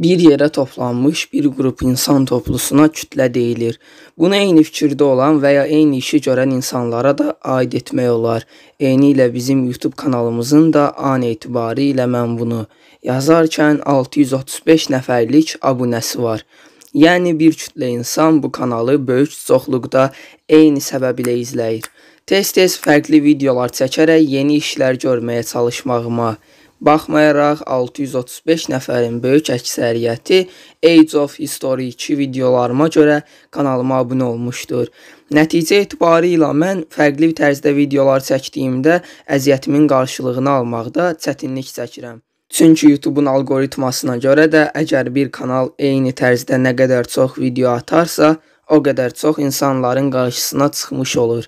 bir yerə toplanmış bir qrup insan toplusuna kütlə deyilir. Bunu eyni fikirdə olan və ya eyni işi görən insanlara da aid etmək olar. Eyni ilə bizim YouTube kanalımızın da an etibarı ilə mən bunu yazarkən 635 nəfərlik abunəsi var. Yəni bir kütlə insan bu kanalı böyük çoxluqda eyni səbəb ilə izləyir. Tez-tez fərqli videolar çəkərək yeni işlər görməyə çalışmağıma Baxmayaraq 635 nəfərin böyük əksəriyyəti Age of History 2 videolarıma görə kanalıma abunə olmuşdur. Nəticə etibarı ilə mən fərqli tərzdə videolar çəkdiyimdə əziyyətimin qarşılığını almaqda çətinlik çəkirəm. Çünki YouTube-un alqoritmasına görə də əgər bir kanal eyni tərzdə nə qədər çox video atarsa, o qədər çox insanların qarşısına çıxmış olur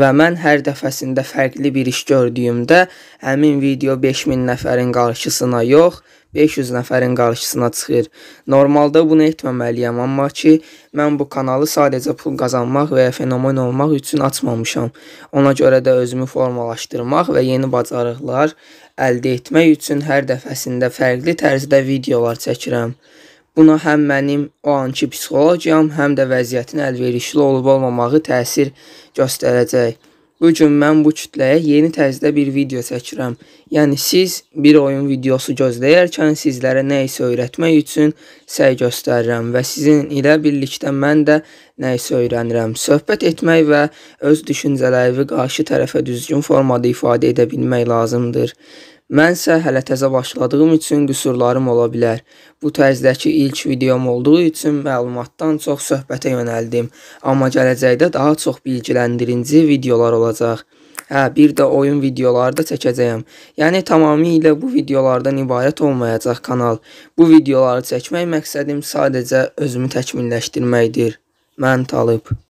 və mən hər dəfəsində fərqli bir iş gördüyümdə həmin video 5000 nəfərin qarşısına yox, 500 nəfərin qarşısına çıxır. Normalda bunu etməməliyəm, amma ki, mən bu kanalı sadəcə pul qazanmaq və ya fenomen olmaq üçün açmamışam. Ona görə də özümü formalaşdırmaq və yeni bacarıqlar əldə etmək üçün hər dəfəsində fərqli tərzdə videolar çəkirəm. Buna həm mənim o anki psixologiyam, həm də vəziyyətin əlverişli olub-olmamağı təsir göstərəcək. Bu gün mən bu kütləyə yeni tərzdə bir video çəkirəm. Yəni siz bir oyun videosu gözləyərkən sizlərə nə isə öyrətmək üçün səy göstərirəm və sizin ilə birlikdə mən də nə isə öyrənirəm. Söhbət etmək və öz düşüncələrimi qarşı tərəfə düzgün formada ifadə edə bilmək lazımdır. Mənsə hələ təzə başladığım üçün qüsurlarım ola bilər. Bu tərzdəki ilk videom olduğu üçün məlumatdan çox söhbətə yönəldim, amma gələcəkdə daha çox bilgiləndirinici videolar olacaq. Hə, bir də oyun videoları da çəkəcəyəm. Yəni tamamilə bu videolardan ibarət olmayacaq kanal. Bu videoları çəkmək məqsədim sadəcə özümü təkmilləşdirməkdir. Mən Talib